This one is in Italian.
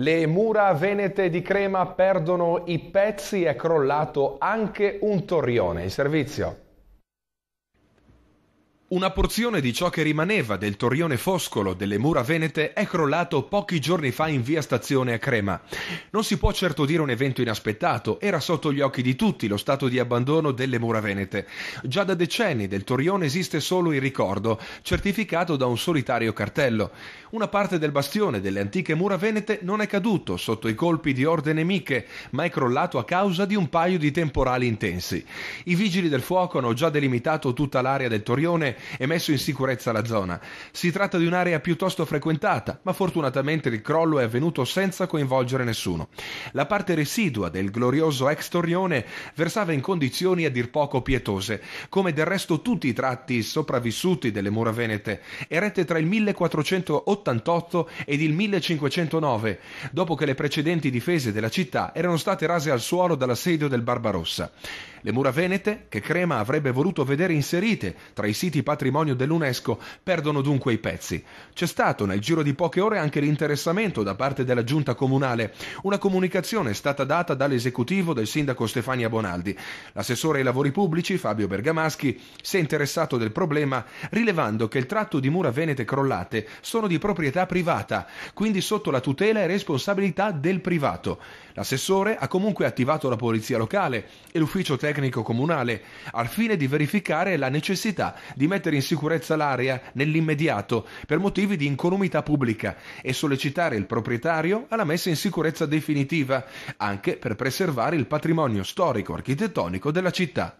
Le mura venete di Crema perdono i pezzi, è crollato anche un torrione. Il servizio. Una porzione di ciò che rimaneva del torrione foscolo delle mura venete è crollato pochi giorni fa in via Stazione a Crema. Non si può certo dire un evento inaspettato, era sotto gli occhi di tutti lo stato di abbandono delle mura venete. Già da decenni del torrione esiste solo il ricordo, certificato da un solitario cartello. Una parte del bastione delle antiche mura venete non è caduto sotto i colpi di orde nemiche, ma è crollato a causa di un paio di temporali intensi. I vigili del fuoco hanno già delimitato tutta l'area del torrione e messo in sicurezza la zona. Si tratta di un'area piuttosto frequentata, ma fortunatamente il crollo è avvenuto senza coinvolgere nessuno. La parte residua del glorioso ex torrione versava in condizioni a dir poco pietose, come del resto tutti i tratti sopravvissuti delle mura venete, erette tra il 1488 ed il 1509, dopo che le precedenti difese della città erano state rase al suolo dall'assedio del Barbarossa. Le mura venete, che Crema avrebbe voluto vedere inserite tra i siti patrimonio dell'UNESCO perdono dunque i pezzi. C'è stato nel giro di poche ore anche l'interessamento da parte della giunta comunale. Una comunicazione è stata data dall'esecutivo del sindaco Stefania Bonaldi. L'assessore ai lavori pubblici, Fabio Bergamaschi, si è interessato del problema rilevando che il tratto di mura venete crollate sono di proprietà privata, quindi sotto la tutela e responsabilità del privato. L'assessore ha comunque attivato la polizia locale e l'ufficio tecnico comunale al fine di verificare la necessità di mettere mettere in sicurezza l'area nell'immediato per motivi di incolumità pubblica e sollecitare il proprietario alla messa in sicurezza definitiva, anche per preservare il patrimonio storico-architettonico della città.